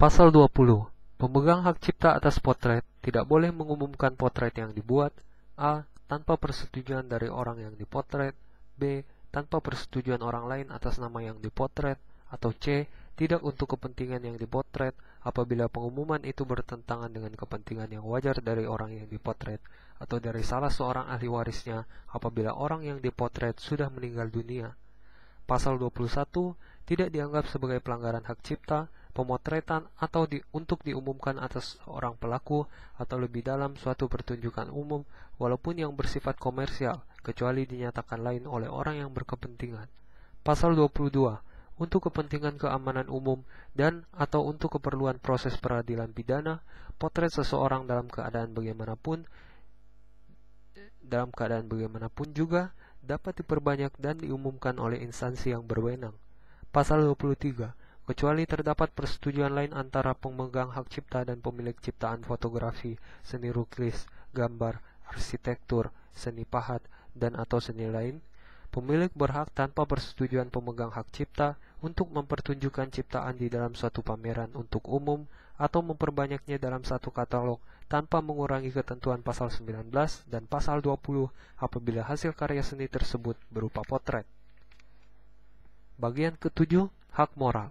Pasal 20. Pemegang hak cipta atas potret tidak boleh mengumumkan potret yang dibuat A. tanpa persetujuan dari orang yang dipotret B. tanpa persetujuan orang lain atas nama yang dipotret atau C. tidak untuk kepentingan yang dipotret apabila pengumuman itu bertentangan dengan kepentingan yang wajar dari orang yang dipotret atau dari salah seorang ahli warisnya apabila orang yang dipotret sudah meninggal dunia. Pasal 21 tidak dianggap sebagai pelanggaran hak cipta pemotretan atau di, untuk diumumkan atas orang pelaku atau lebih dalam suatu pertunjukan umum walaupun yang bersifat komersial kecuali dinyatakan lain oleh orang yang berkepentingan. Pasal 22 untuk kepentingan keamanan umum dan atau untuk keperluan proses peradilan pidana, potret seseorang dalam keadaan bagaimanapun dalam keadaan bagaimanapun juga dapat diperbanyak dan diumumkan oleh instansi yang berwenang. Pasal 23 kecuali terdapat persetujuan lain antara pemegang hak cipta dan pemilik ciptaan fotografi, seni ruklis, gambar, arsitektur, seni pahat, dan atau seni lain, pemilik berhak tanpa persetujuan pemegang hak cipta untuk mempertunjukkan ciptaan di dalam suatu pameran untuk umum atau memperbanyaknya dalam satu katalog tanpa mengurangi ketentuan pasal 19 dan pasal 20 apabila hasil karya seni tersebut berupa potret. Bagian ketujuh, hak moral.